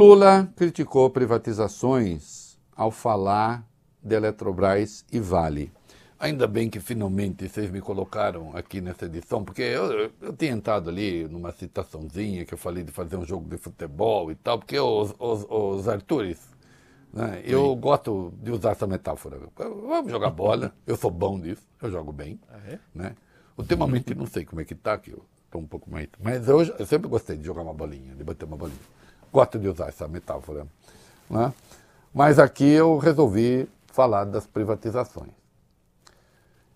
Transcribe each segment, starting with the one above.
Lula criticou privatizações ao falar de Eletrobras e Vale. Ainda bem que finalmente vocês me colocaram aqui nessa edição, porque eu, eu tinha entrado ali numa citaçãozinha que eu falei de fazer um jogo de futebol e tal, porque os, os, os Artures, né, eu gosto de usar essa metáfora. Vamos jogar bola, eu sou bom disso, eu jogo bem. Ah, é? né? Ultimamente não sei como é que tá, que eu estou um pouco mais. Mas eu, eu sempre gostei de jogar uma bolinha, de bater uma bolinha gosto de usar essa metáfora. Né? Mas aqui eu resolvi falar das privatizações.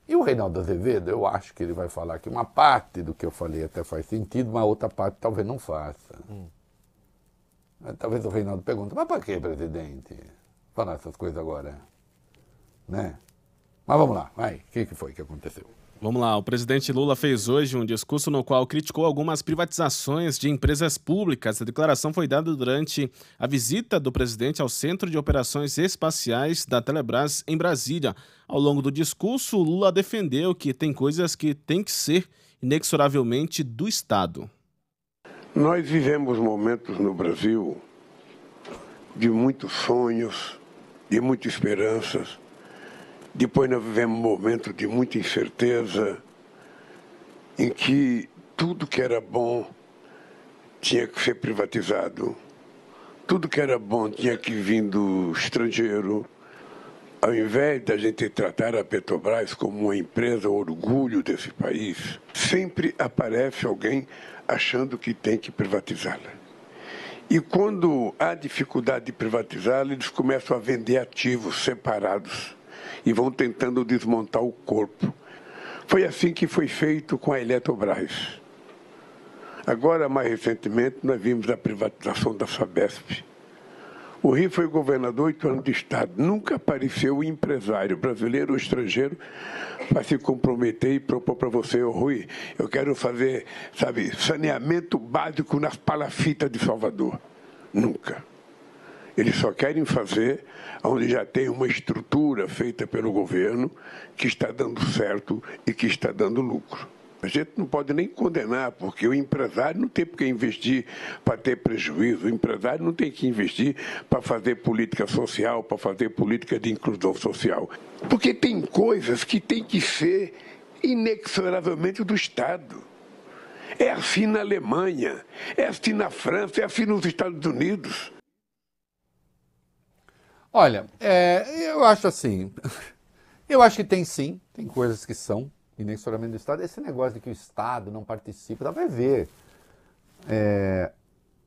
E o Reinaldo Azevedo, eu acho que ele vai falar que uma parte do que eu falei até faz sentido, mas a outra parte talvez não faça. Hum. É, talvez o Reinaldo pergunte, mas para que, presidente, falar essas coisas agora? Né? Mas vamos lá, vai, o que foi que aconteceu? Vamos lá, o presidente Lula fez hoje um discurso no qual criticou algumas privatizações de empresas públicas. A declaração foi dada durante a visita do presidente ao Centro de Operações Espaciais da Telebrás em Brasília. Ao longo do discurso, Lula defendeu que tem coisas que têm que ser inexoravelmente do Estado. Nós vivemos momentos no Brasil de muitos sonhos, de muitas esperanças, depois nós vivemos um momento de muita incerteza, em que tudo que era bom tinha que ser privatizado, tudo que era bom tinha que vir do estrangeiro. Ao invés da gente tratar a Petrobras como uma empresa orgulho desse país, sempre aparece alguém achando que tem que privatizá-la. E quando há dificuldade de privatizá-la, eles começam a vender ativos separados e vão tentando desmontar o corpo. Foi assim que foi feito com a Eletrobras. Agora, mais recentemente, nós vimos a privatização da Sabesp. O Rio foi governador oito anos de Estado. Nunca apareceu um empresário brasileiro ou estrangeiro para se comprometer e propor para você, oh, Rui, eu quero fazer, sabe, saneamento básico nas palafitas de Salvador. Nunca. Eles só querem fazer onde já tem uma estrutura feita pelo governo que está dando certo e que está dando lucro. A gente não pode nem condenar, porque o empresário não tem que investir para ter prejuízo, o empresário não tem que investir para fazer política social, para fazer política de inclusão social. Porque tem coisas que têm que ser inexoravelmente do Estado. É assim na Alemanha, é assim na França, é assim nos Estados Unidos. Olha, é, eu acho assim. Eu acho que tem sim, tem coisas que são inexoramente do Estado. Esse negócio de que o Estado não participa, dá para ver é,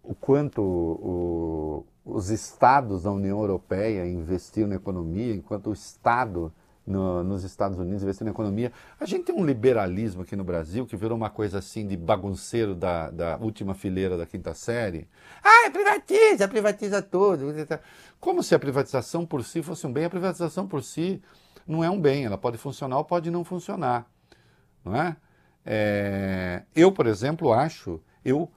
o quanto o, os Estados da União Europeia investiram na economia, enquanto o Estado no, nos Estados Unidos, investindo na economia. A gente tem um liberalismo aqui no Brasil que virou uma coisa assim de bagunceiro da, da última fileira da quinta série. Ah, é privatiza, privatiza tudo. Como se a privatização por si fosse um bem. A privatização por si não é um bem, ela pode funcionar ou pode não funcionar. Não é? é eu, por exemplo, acho, eu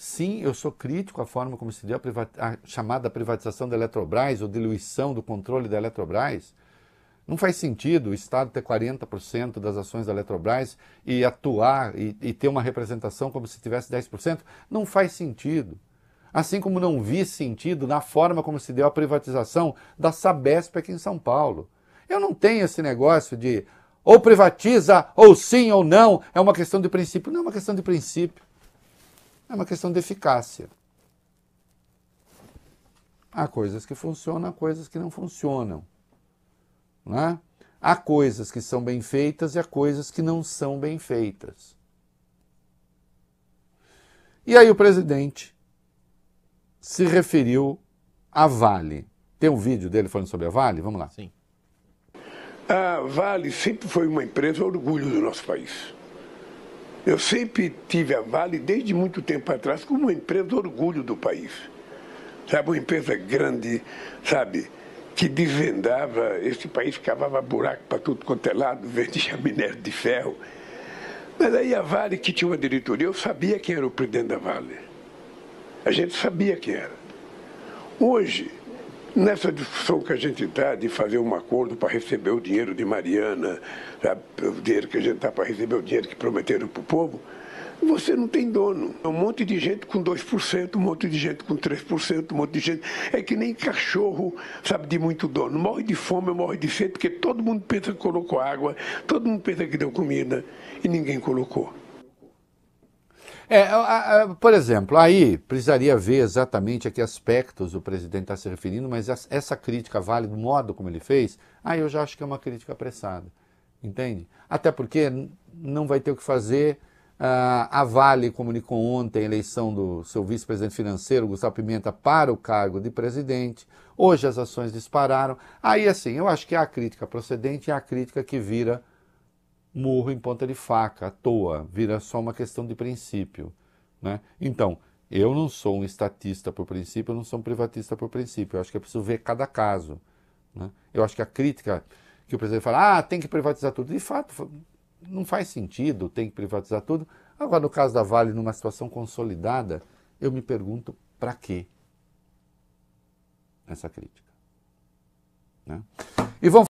Sim, eu sou crítico à forma como se deu a, a, chamada privatização da Eletrobras ou diluição do controle da Eletrobras. Não faz sentido o Estado ter 40% das ações da Eletrobras e atuar e, e, ter uma representação como se tivesse 10%. Não faz sentido. Assim como não vi sentido na forma como se deu a privatização da Sabesp aqui em São Paulo. Eu não tenho esse negócio de ou privatiza, ou sim ou não, é uma questão de princípio. Não é uma questão de princípio. É uma questão de eficácia. Há coisas que funcionam, há coisas que não funcionam. Né? Há coisas que são bem feitas e há coisas que não são bem feitas. E aí o presidente se referiu à Vale. Tem um vídeo dele falando sobre a Vale? Vamos lá. Sim. A Vale sempre foi uma empresa orgulho do nosso país. Eu sempre tive a Vale, desde muito tempo atrás, como uma empresa orgulho do país. Sabe, uma empresa grande, sabe, que desvendava, esse país cavava buraco para tudo quanto é lado, vendia minério de ferro. Mas aí a Vale, que tinha uma diretoria, eu sabia quem era o presidente da Vale. A gente sabia quem era. Hoje, nessa discussão que a gente está de fazer um acordo para receber o dinheiro de Mariana, sabe, o dinheiro que a gente está para receber, o dinheiro que prometeram para o povo, você não tem dono. Um monte de gente com 2%, um monte de gente com 3%, um monte de gente. É que nem cachorro, sabe, de muito dono. Morre de fome, morre de sede, porque todo mundo pensa que colocou água, todo mundo pensa que deu comida e ninguém colocou. É, por exemplo, aí precisaria ver exatamente a que aspectos o presidente está se referindo, mas essa crítica vale do modo como ele fez, aí ah, eu já acho que é uma crítica apressada, entende? Até porque não vai ter o que fazer, ah, a Vale comunicou ontem a eleição do seu vice-presidente financeiro, Gustavo Pimenta, para o cargo de presidente. Hoje as ações dispararam. Aí, assim, eu acho que é a crítica procedente é a crítica que vira murro em ponta de faca, à toa, vira só uma questão de princípio. Né? Então, eu não sou um estatista por princípio, eu não sou um privatista por princípio. Eu acho que é preciso ver cada caso. Né? Eu acho que a crítica que o presidente fala, ah, tem que privatizar tudo, de fato, não faz sentido, tem que privatizar tudo. Agora, no caso da Vale, numa situação consolidada, eu me pergunto para quê essa crítica. Né? E vamos